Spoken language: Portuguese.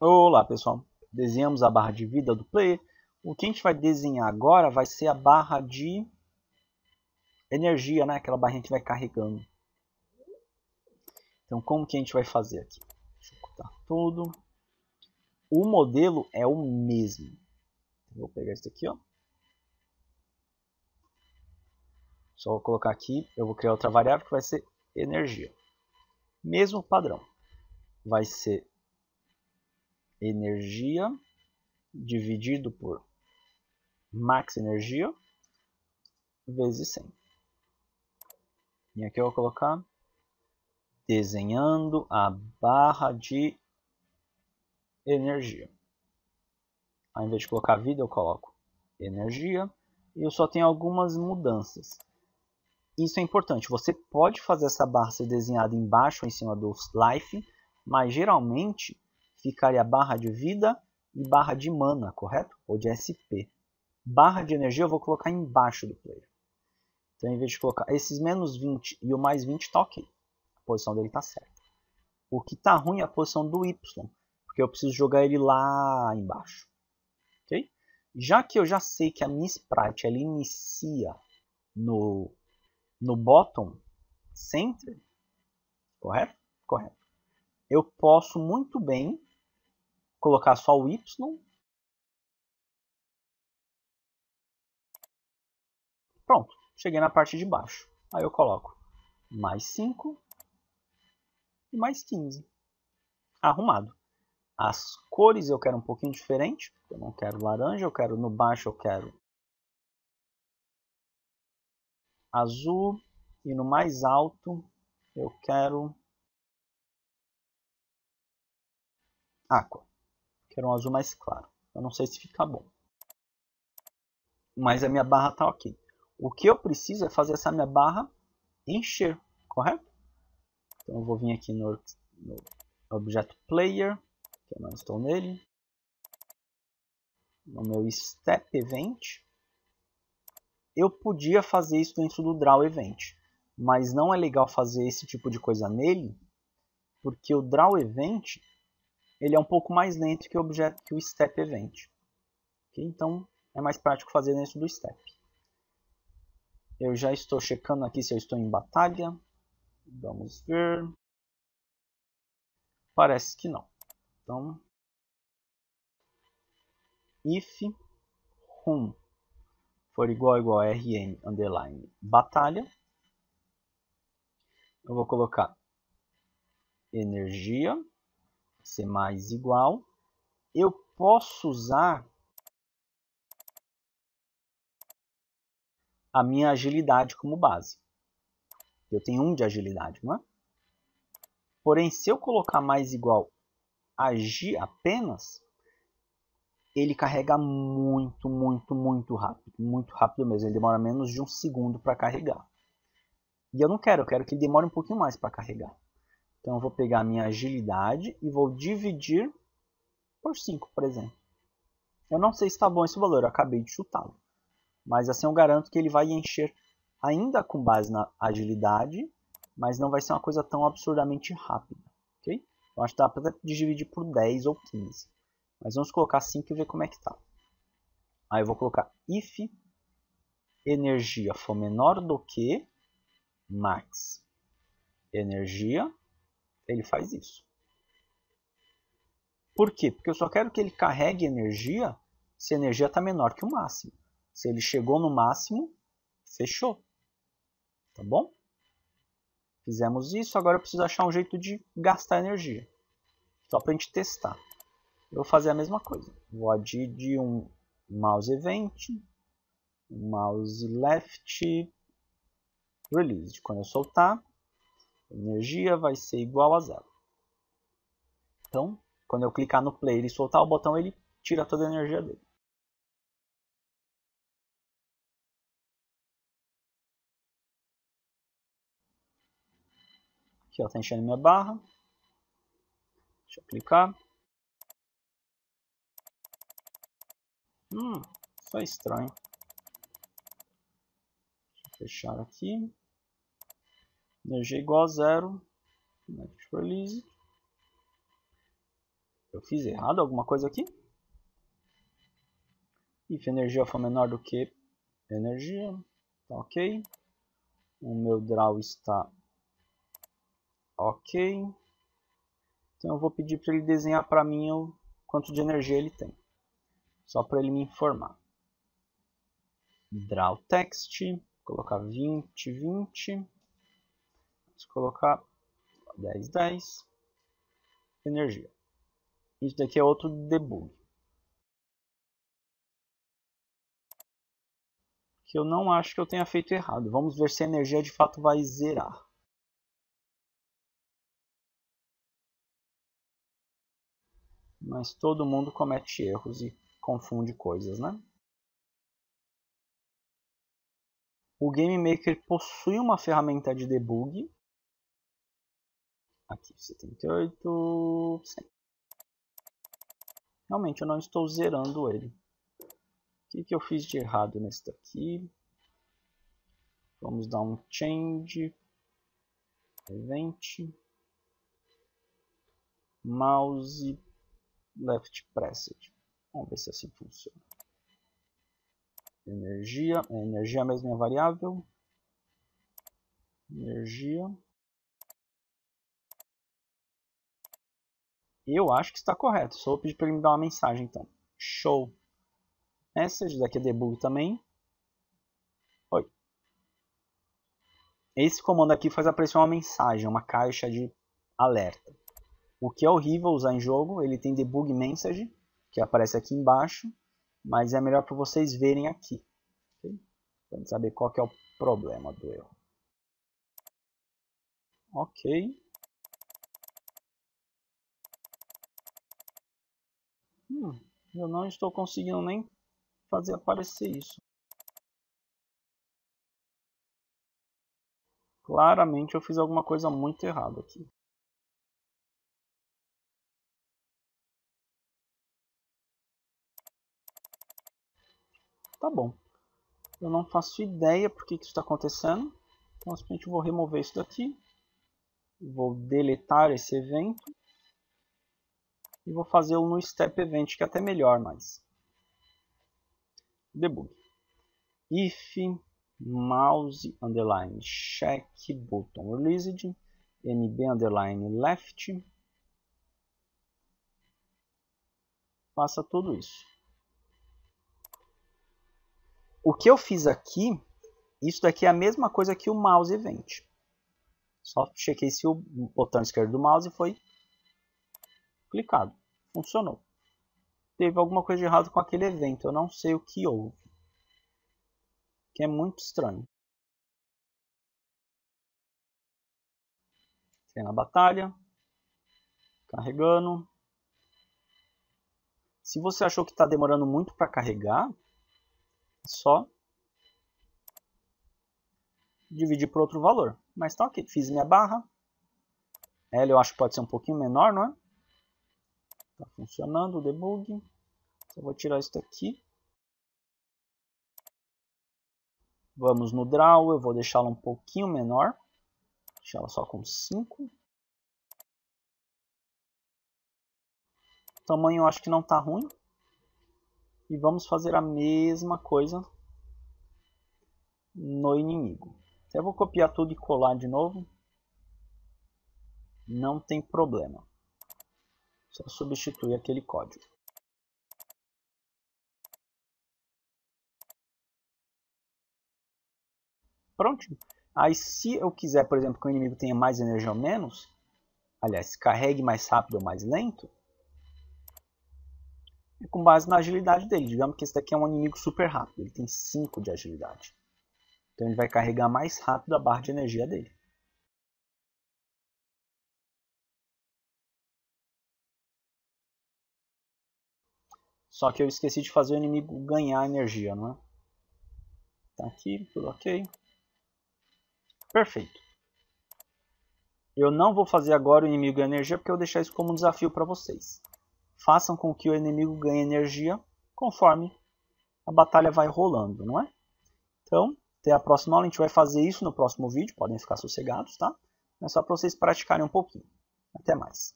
Olá pessoal, desenhamos a barra de vida do player. O que a gente vai desenhar agora vai ser a barra de energia, né? aquela barra que a gente vai carregando. Então como que a gente vai fazer aqui? Deixa eu cortar tudo. O modelo é o mesmo. Então, vou pegar isso aqui, ó. Só vou colocar aqui, eu vou criar outra variável que vai ser energia. Mesmo padrão. Vai ser energia dividido por max energia vezes 100. E aqui eu vou colocar desenhando a barra de energia. Ao invés de colocar vida, eu coloco energia. E eu só tenho algumas mudanças. Isso é importante. Você pode fazer essa barra ser desenhada embaixo ou em cima do life, mas geralmente ficaria barra de vida e barra de mana, correto? Ou de SP. Barra de energia eu vou colocar embaixo do player. Então, em vez de colocar esses menos 20 e o mais 20, tá ok. A posição dele tá certa. O que tá ruim é a posição do Y, porque eu preciso jogar ele lá embaixo. Ok? Já que eu já sei que a minha sprite ela inicia no, no bottom center, correto? Correto. Eu posso muito bem colocar só o Y. Pronto, cheguei na parte de baixo. Aí eu coloco mais 5 e mais 15. Arrumado. As cores eu quero um pouquinho diferente. Eu não quero laranja, eu quero no baixo, eu quero azul. E no mais alto eu quero aqua. Quero um azul mais claro. Eu não sei se fica bom. Mas a minha barra está ok. O que eu preciso é fazer essa minha barra encher, correto? Então eu vou vir aqui no, no objeto player, que eu não estou nele. No meu step event. Eu podia fazer isso dentro do draw event, mas não é legal fazer esse tipo de coisa nele, porque o draw event ele é um pouco mais lento que o, objeto, que o step event. Okay? Então, é mais prático fazer dentro do step. Eu já estou checando aqui se eu estou em batalha. Vamos ver. Parece que não. Então, if room for igual igual a rn underline batalha, eu vou colocar energia ser mais igual. Eu posso usar a minha agilidade como base. Eu tenho 1 um de agilidade, não é? Porém, se eu colocar mais igual agir apenas, ele carrega muito, muito, muito rápido. Muito rápido mesmo. Ele demora menos de um segundo para carregar. E eu não quero, eu quero que ele demore um pouquinho mais para carregar. Então eu vou pegar a minha agilidade e vou dividir por 5, por exemplo. Eu não sei se está bom esse valor, eu acabei de chutá-lo. Mas assim eu garanto que ele vai encher ainda com base na agilidade, mas não vai ser uma coisa tão absurdamente rápida. ok? Eu acho que dá para dividir por 10 ou 15. Mas vamos colocar 5 e ver como é que está. Aí eu vou colocar if energia for menor do que max energia ele faz isso. Por quê? Porque eu só quero que ele carregue energia se a energia está menor que o máximo. Se ele chegou no máximo, fechou. Tá bom? Fizemos isso, agora eu preciso achar um jeito de gastar energia. Só para a gente testar. Eu vou fazer a mesma coisa. Vou adir de um mouse event, mouse left, release. Quando eu soltar, energia vai ser igual a zero. Então, quando eu clicar no player e soltar o botão, ele tira toda a energia dele. Aqui está enchendo minha barra. Deixa eu clicar. Hum, foi é estranho. Deixa eu fechar aqui energia igual a zero, next release. Eu fiz errado alguma coisa aqui? If energia for menor do que energia, tá ok. O meu draw está ok. Então eu vou pedir para ele desenhar para mim o quanto de energia ele tem. Só para ele me informar. Draw text, colocar 20, 20. Vamos colocar 10, 10. Energia. Isso daqui é outro debug. Que eu não acho que eu tenha feito errado. Vamos ver se a energia de fato vai zerar. Mas todo mundo comete erros e confunde coisas, né? O Game Maker possui uma ferramenta de debug Aqui, 78, 100. Realmente eu não estou zerando ele. O que, que eu fiz de errado nesse daqui? Vamos dar um change. Event. Mouse. Left press. Vamos ver se assim funciona. Energia. É, energia é a mesma variável. Energia. Eu acho que está correto. Só vou pedir para ele me dar uma mensagem, então. Show. Message, daqui é debug também. Oi. Esse comando aqui faz aparecer uma mensagem, uma caixa de alerta. O que é horrível usar em jogo, ele tem debug message, que aparece aqui embaixo, mas é melhor para vocês verem aqui. Okay? Para saber qual é o problema do erro. Ok. Hum, eu não estou conseguindo nem fazer aparecer isso. Claramente eu fiz alguma coisa muito errada aqui. Tá bom. Eu não faço ideia por que, isso está acontecendo. Então simplesmente vou remover isso daqui. Vou deletar esse evento e vou fazê-lo no step event, que é até melhor mas Debug. If mouse underline check button released mb underline left faça tudo isso. O que eu fiz aqui, isso daqui é a mesma coisa que o mouse event. Só chequei se o botão esquerdo do mouse foi Funcionou. Teve alguma coisa de errado com aquele evento, eu não sei o que houve. Que é muito estranho. Tem na batalha. Carregando. Se você achou que está demorando muito para carregar, é só dividir por outro valor. Mas tá ok, fiz minha barra. L eu acho que pode ser um pouquinho menor, não é? Está funcionando o debug. Então, vou tirar isso daqui. Vamos no draw, eu vou deixá-la um pouquinho menor. Deixá-la só com 5. Tamanho eu acho que não está ruim. E vamos fazer a mesma coisa no inimigo. Até vou copiar tudo e colar de novo. Não tem problema só substitui aquele código. Pronto. Aí se eu quiser, por exemplo, que o inimigo tenha mais energia ou menos, aliás, carregue mais rápido ou mais lento, é com base na agilidade dele. Digamos que esse daqui é um inimigo super rápido, ele tem 5 de agilidade. Então ele vai carregar mais rápido a barra de energia dele. Só que eu esqueci de fazer o inimigo ganhar energia, não é? Tá aqui, tudo ok. Perfeito. Eu não vou fazer agora o inimigo ganhar energia porque eu vou deixar isso como um desafio para vocês. Façam com que o inimigo ganhe energia conforme a batalha vai rolando, não é? Então, até a próxima aula, a gente vai fazer isso no próximo vídeo, podem ficar sossegados, tá? É só para vocês praticarem um pouquinho. Até mais.